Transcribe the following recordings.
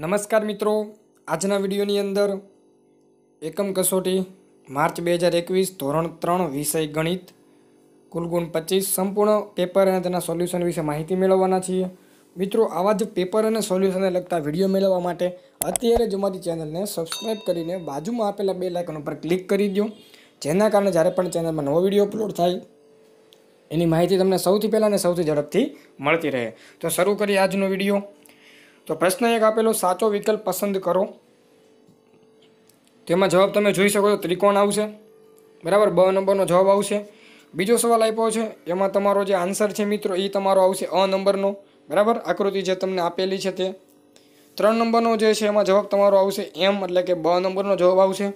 નમસ્કાર મિત્રો આજના વિડીયોની અંદર એકમ કસોટી માર્ચ બે હજાર એકવીસ ધોરણ ત્રણ વિષય ગણિત કુલગુણ પચીસ સંપૂર્ણ પેપર અને તેના સોલ્યુશન વિશે માહિતી મેળવવાના છીએ મિત્રો આવા જ પેપર અને સોલ્યુશનને લગતા વિડીયો મેળવવા માટે અત્યારે જ અમારી ચેનલને સબસ્ક્રાઈબ કરીને બાજુમાં આપેલા બે લાઇકન ઉપર ક્લિક કરી દો જેના કારણે જ્યારે પણ ચેનલમાં નવો વિડીયો અપલોડ થાય એની માહિતી તમને સૌથી પહેલાં અને સૌથી ઝડપથી મળતી રહે તો શરૂ કરીએ આજનો વિડીયો તો પ્રશ્ન એક આપેલો સાચો વિકલ્પ પસંદ કરો તેમાં જવાબ તમે જોઈ શકો છો ત્રિકોણ આવશે બરાબર બ નંબરનો જવાબ આવશે બીજો સવાલ આપ્યો છે એમાં તમારો જે આન્સર છે મિત્રો એ તમારો આવશે અ નંબરનો બરાબર આકૃતિ જે તમને આપેલી છે તે ત્રણ નંબરનો જે છે એમાં જવાબ તમારો આવશે એમ એટલે કે બ નંબરનો જવાબ આવશે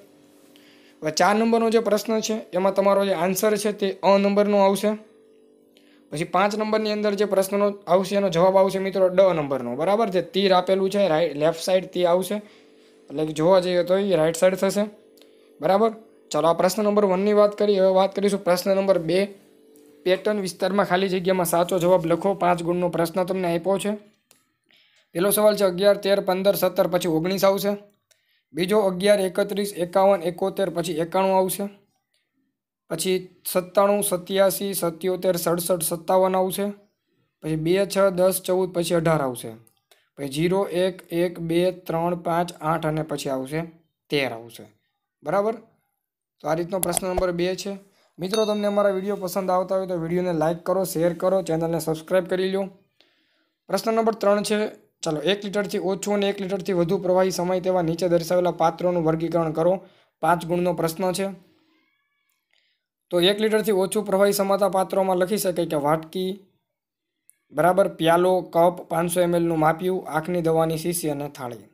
હવે ચાર નંબરનો જે પ્રશ્ન છે એમાં તમારો જે આન્સર છે તે અ નંબરનો આવશે પછી પાંચ નંબરની અંદર જે પ્રશ્નનો આવશે એનો જવાબ આવશે મિત્રો ડ નંબરનો બરાબર જે તીર આપેલું છે રાઈટ લેફ્ટ સાઈડ તી આવશે એટલે જોવા જઈએ તો એ રાઈટ સાઈડ થશે બરાબર ચાલો આ પ્રશ્ન નંબર વનની વાત કરીએ હવે વાત કરીશું પ્રશ્ન નંબર બે પેટર્ન વિસ્તારમાં ખાલી જગ્યામાં સાચો જવાબ લખો પાંચ ગુણનો પ્રશ્ન તમને આપ્યો છે પહેલો સવાલ છે અગિયાર તેર પંદર સત્તર પછી ઓગણીસ આવશે બીજો અગિયાર એકત્રીસ એકાવન એકોતેર પછી એકાણું આવશે પછી સત્તાણું સત્યાસી સત્યોતેર સડસઠ સત્તાવન આવશે પછી બે છ દસ ચૌદ પછી અઢાર આવશે પછી જીરો એક એક બે ત્રણ પાંચ આઠ અને પછી આવશે તેર આવશે બરાબર તો આ રીતનો પ્રશ્ન નંબર બે છે મિત્રો તમને અમારા વિડીયો પસંદ આવતા હોય તો વિડીયોને લાઇક કરો શેર કરો ચેનલને સબસ્ક્રાઈબ કરી લો પ્રશ્ન નંબર ત્રણ છે ચાલો એક લીટરથી ઓછું અને એક લીટરથી વધુ પ્રવાહી સમય તેવા નીચે દર્શાવેલા પાત્રોનું વર્ગીકરણ કરો પાંચ ગુણનો પ્રશ્ન છે તો એક લીટરથી ઓછું પ્રવાહી સમાતા પાત્રોમાં લખી શકાય કે વાટકી બરાબર પ્યાલો કપ પાંચસો એમએલનું માપ્યું આંખની દવાની શીશી અને થાળી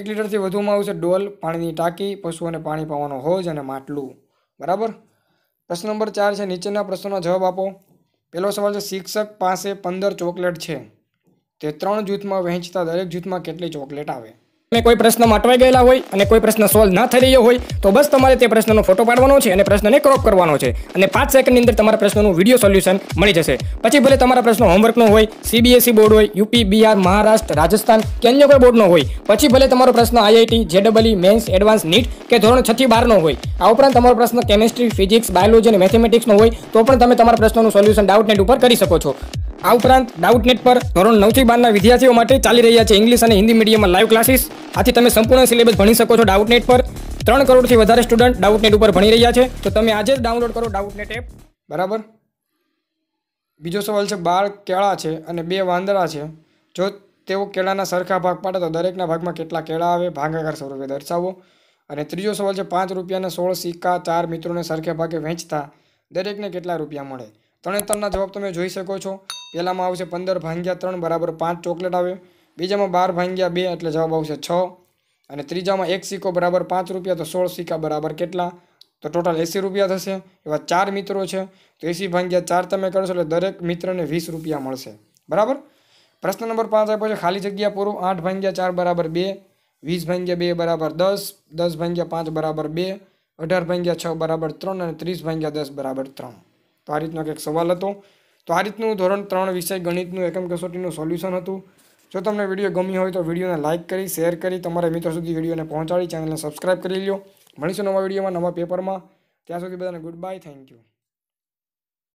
એક લીટરથી વધુમાં આવશે ડોલ પાણીની ટાંકી પશુઓને પાણી પાવાનો હોજ અને માટલું બરાબર પ્રશ્ન નંબર ચાર છે નીચેના પ્રશ્નોનો જવાબ આપો પહેલો સવાલ છે શિક્ષક પાસે પંદર ચોકલેટ છે તે ત્રણ જૂથમાં વહેંચતા દરેક જૂથમાં કેટલી ચોકલેટ આવે અને કોઈ પ્રશ્ન અટવાઈ ગયેલા હોય અને કોઈ પ્રશ્ન સોલ્વ ના થઈ રહ્યો હોય તો બસ તમારે તે પ્રશ્નનો ફોટો પાડવાનો છે અને પ્રશ્નને ક્રોપ કરવાનો છે અને પાંચ સેકન્ડની અંદર તમારા પ્રશ્નનું વિડીયો સોલ્યુશન મળી જશે પછી ભલે તમારા પ્રશ્નો હોમવર્કનો હોય સીબીએસસી બોર્ડ e હોય યુપી બિહાર મહારાષ્ટ્ર રાજસ્થાન કે અન્ય કોઈ બોર્ડનો હોય પછી ભલે તમારો પ્રશ્ન આઈઆઈટી જેડબલઈ મેન્સ એડવાન્સ નીટ કે ધોરણ છથી બારનો હોય આ ઉપરાંત તમારો પ્રશ્ન કેમેસ્ટ્રી ફિઝિક્સ બાયોલોજી અને મેથેમેટિક્સનો હોય તો પણ તમે તમારા પ્રશ્નોનું સોલ્યુશન ડાઉટ નેટ ઉપર કરી શકો છો આ ઉપરાંત ડાઉટ નેટ પર ધોરણ નવ થી બારના વિદ્યાર્થીઓ માટે ચાલી રહ્યા છે ઇંગ્લિશ અને હિન્દી મીડિયમમાં લાઈવ ક્લાસીસ આથી તમે સંપૂર્ણ સિલેબસ ભણી શકો છો ડાઉટ નેટ પર ત્રણ કરોડથી વધારે સ્ટુડન્ટ ડાઉટ નેટ ઉપર ભણી રહ્યા છે તો તમે આજે જ ડાઉનલોડ કરો ડાઉટ નેટ એપ બરાબર બીજો સવાલ છે બાળ કેળા છે અને બે વાંદરા છે જો તેઓ કેળાના સરખા ભાગ પાડે તો દરેકના ભાગમાં કેટલા કેળા આવે ભાગાકાર સ્વરૂપે દર્શાવો અને ત્રીજો સવાલ છે પાંચ રૂપિયાના સોળ સિક્કા ચાર મિત્રોને સરખા ભાગે વેચતા દરેકને કેટલા રૂપિયા મળે ત્રણેતરના જવાબ તમે જોઈ શકો છો પહેલામાં આવશે પંદર ભાંગ્યા ત્રણ બરાબર પાંચ ચોકલેટ આવે બીજામાં બાર ભાંગ્યા બે એટલે જવાબ આવશે છ અને ત્રીજામાં એક સિક્કો બરાબર પાંચ રૂપિયા તો સોળ સિક્કા બરાબર કેટલા તો ટોટલ એંસી રૂપિયા થશે એવા ચાર મિત્રો છે તો એંસી ભાંગ્યા ચાર તમે કરશો એટલે દરેક મિત્રને વીસ રૂપિયા મળશે બરાબર પ્રશ્ન નંબર પાંચ આપ્યો છે ખાલી જગ્યા પૂરો આઠ ભાંગ્યા ચાર બરાબર બે વીસ ભાંગ્યા બે બરાબર દસ દસ ભાંગ્યા પાંચ બરાબર બે અઢાર ભાંગ્યા છ બરાબર ત્રણ અને ત્રીસ ભાંગ્યા દસ બરાબર ત્રણ આ રીતનો કંઈક સવાલ હતો તો આ રીતનું ધોરણ ત્રણ વિષય ગણિતનું એકમ કસોટીનું સોલ્યુશન હતું જો તમને વિડીયો ગમી હોય તો વિડીયોને લાઇક કરી શેર કરી તમારા મિત્રો સુધી વિડીયોને પહોંચાડી ચેનલને સબસ્ક્રાઈબ કરી લો મળીશું નવા વિડીયોમાં નવા પેપરમાં ત્યાં સુધી બધાને ગુડ બાય થેન્ક યુ